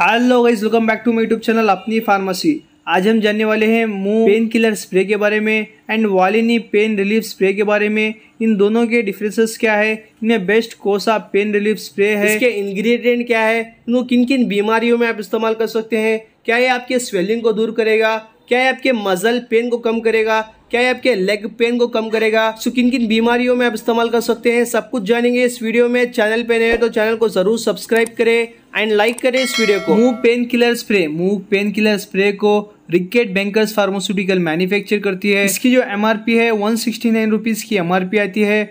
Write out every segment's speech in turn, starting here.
hello guys welcome back to my YouTube channel अपनी pharmacy आज हम जानने वाले हैं मुंह पेन किलर स्प्रे के बारे में and Volini pain relief spray के बारे में इन दोनों के डिफरेंसेस क्या है इनमें बेस्ट कोसा पेन रिलीफ स्प्रे है इसके इंग्रेडिएंट क्या है इनको किन किन बीमारियों में आप इस्तेमाल कर सकते हैं क्या ये आपके स्वेलिंग को दूर करेगा क्या ये आपके मजल पेन को कम करेगा क्या ये आपके लेग पेन को कम करेगा सो किन किन बीमारियों में आप इस्तेमाल कर सकते हैं सब कुछ जानेंगे इस वीडियो में चैनल पे नए तो चैनल को जरूर सब्सक्राइब करें एंड लाइक करें इस वीडियो को Moov pain killer spray Moov pain killer spray को रिकेट बैंकर्स फार्मास्यूटिकल मैन्युफैक्चर करती है इसकी जो एमआरपी है वन सिक्सटी नाइन रुपीज़ की एमआरपी आती है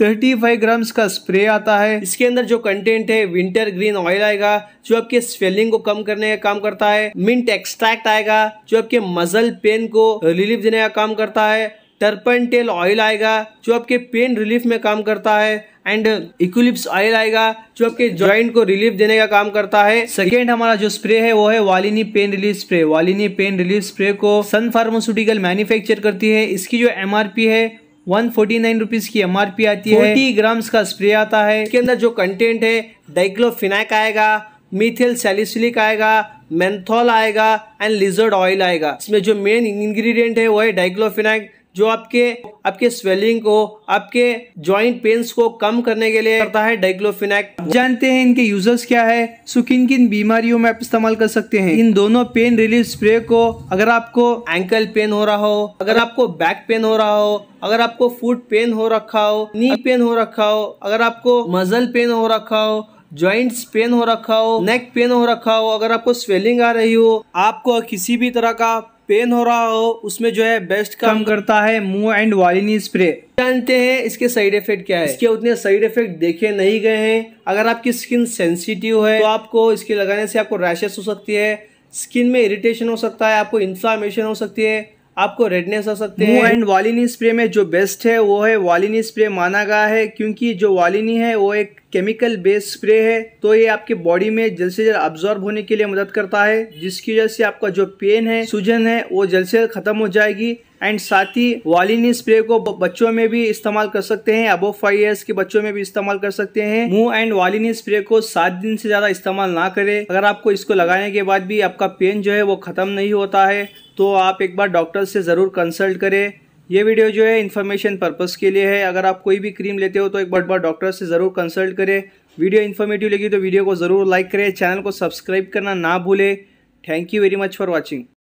थर्टी फाइव ग्राम्स का स्प्रे आता है इसके अंदर जो कंटेंट है विंटर ग्रीन ऑयल आएगा जो आपके स्वेलिंग को कम करने का काम करता है मिंट एक्सट्रैक्ट आएगा जो आपके मजल पेन को रिलीफ देने का काम करता है टर्पन टेल ऑयल आएगा जो आपके पेन रिलीफ में काम करता है एंड इक्विलिप्स ऑयल आएगा जो आपके जॉइंट को रिलीफ देने का काम करता है सेकेंड हमारा जो स्प्रे है वो है Volini pain relief spray Volini pain relief spray को सन फार्मास्यूटिकल मैन्युफैक्चर करती है इसकी जो एम है वन फोर्टी नाइन रुपीज की एम आर पी आती है फोर्टी ग्राम्स का स्प्रे आता है इसके अंदर जो कंटेंट है डाइक्लोफिनाक आएगा मिथिल सेलिसिलिक आएगा मेंथॉल आएगा एंड लिजर्ड ऑयल आएगा इसमें जो मेन इंग्रेडिएंट है वो है डाइक्लोफिनाक जो आपके आपके स्वेलिंग को आपके जॉइंट पेन्स को कम करने के लिए करता है डाइक्लोफिनेक जानते हैं इनके यूजर्स क्या है सो किन किन बीमारियों में आप इस्तेमाल कर सकते हैं इन दोनों पेन रिलीफ स्प्रे को अगर आपको एंकल पेन हो रहा हो अगर आपको बैक पेन हो रहा हो अगर आपको फुट पेन हो रखा हो नी पेन हो रखा हो अगर आपको मजल पेन हो रखा हो ज्वाइंट्स पेन हो रखा हो नेक पेन हो रखा हो अगर आपको स्वेलिंग आ रही हो आपको किसी भी तरह का पेन हो रहा हो उसमें जो है बेस्ट काम करता है मुंह एंड वालिनी स्प्रे जानते हैं इसके साइड इफेक्ट क्या है इसके उतने साइड इफेक्ट देखे नहीं गए हैं अगर आपकी स्किन सेंसिटिव है तो आपको इसके लगाने से आपको रैशेस हो सकती है स्किन में इरिटेशन हो सकता है आपको इन्फ्लामेशन हो सकती है आपको रेडनेस आ सकते हैं एंड वालिनी स्प्रे में जो बेस्ट है वो है वालिनी स्प्रे माना गया है क्योंकि जो वालिनी है वो एक केमिकल बेस स्प्रे है तो ये आपके बॉडी में जल्द से जल्द अब्जॉर्ब होने के लिए मदद करता है जिसकी वजह से आपका जो पेन है सूजन है वो जल्द से जल्द खत्म हो जाएगी एंड साथ ही वालिनी स्प्रे को बच्चों में भी इस्तेमाल कर सकते हैं अबो फाइव ईयर्स के बच्चों में भी इस्तेमाल कर सकते हैं मुंह एंड वालिनी स्प्रे को सात दिन से ज्यादा इस्तेमाल ना करें अगर आपको इसको लगाने के बाद भी आपका पेन जो है वो खत्म नहीं होता है तो आप एक बार डॉक्टर से जरूर कंसल्ट करें ये वीडियो जो है इन्फॉर्मेशन पर्पज़ के लिए है अगर आप कोई भी क्रीम लेते हो तो एक बार बार डॉक्टर से ज़रूर कंसल्ट करें वीडियो इन्फॉर्मेटिव लगी तो वीडियो को ज़रूर लाइक करें चैनल को सब्सक्राइब करना ना भूलें thank you very much for watching